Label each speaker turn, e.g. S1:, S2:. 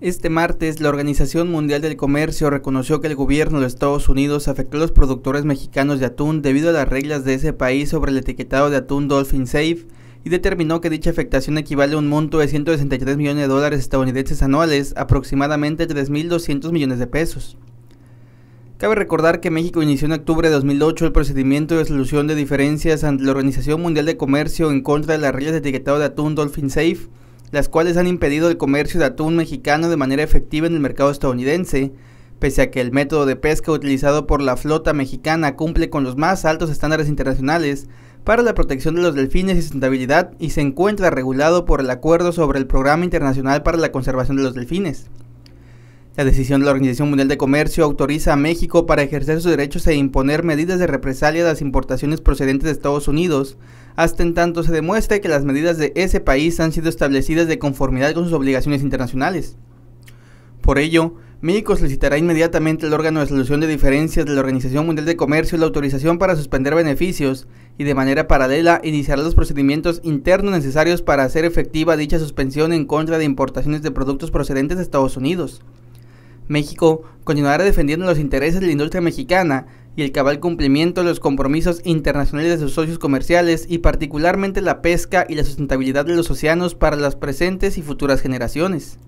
S1: Este martes, la Organización Mundial del Comercio reconoció que el gobierno de Estados Unidos afectó a los productores mexicanos de atún debido a las reglas de ese país sobre el etiquetado de atún Dolphin Safe y determinó que dicha afectación equivale a un monto de 163 millones de dólares estadounidenses anuales, aproximadamente 3.200 millones de pesos. Cabe recordar que México inició en octubre de 2008 el procedimiento de solución de diferencias ante la Organización Mundial del Comercio en contra de las reglas de etiquetado de atún Dolphin Safe las cuales han impedido el comercio de atún mexicano de manera efectiva en el mercado estadounidense, pese a que el método de pesca utilizado por la flota mexicana cumple con los más altos estándares internacionales para la protección de los delfines y sustentabilidad y se encuentra regulado por el Acuerdo sobre el Programa Internacional para la Conservación de los Delfines. La decisión de la Organización Mundial de Comercio autoriza a México para ejercer sus derechos e imponer medidas de represalia a las importaciones procedentes de Estados Unidos, hasta en tanto se demuestre que las medidas de ese país han sido establecidas de conformidad con sus obligaciones internacionales. Por ello, México solicitará inmediatamente al órgano de solución de diferencias de la Organización Mundial de Comercio la autorización para suspender beneficios y de manera paralela iniciará los procedimientos internos necesarios para hacer efectiva dicha suspensión en contra de importaciones de productos procedentes de Estados Unidos. México continuará defendiendo los intereses de la industria mexicana y el cabal cumplimiento de los compromisos internacionales de sus socios comerciales y particularmente la pesca y la sustentabilidad de los océanos para las presentes y futuras generaciones.